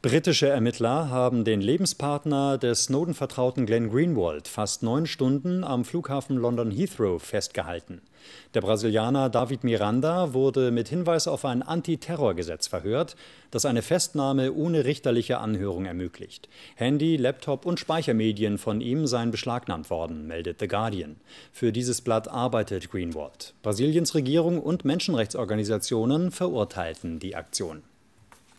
Britische Ermittler haben den Lebenspartner des Snowden-Vertrauten Glenn Greenwald fast neun Stunden am Flughafen London Heathrow festgehalten. Der Brasilianer David Miranda wurde mit Hinweis auf ein Antiterrorgesetz verhört, das eine Festnahme ohne richterliche Anhörung ermöglicht. Handy, Laptop und Speichermedien von ihm seien beschlagnahmt worden, meldet The Guardian. Für dieses Blatt arbeitet Greenwald. Brasiliens Regierung und Menschenrechtsorganisationen verurteilten die Aktion.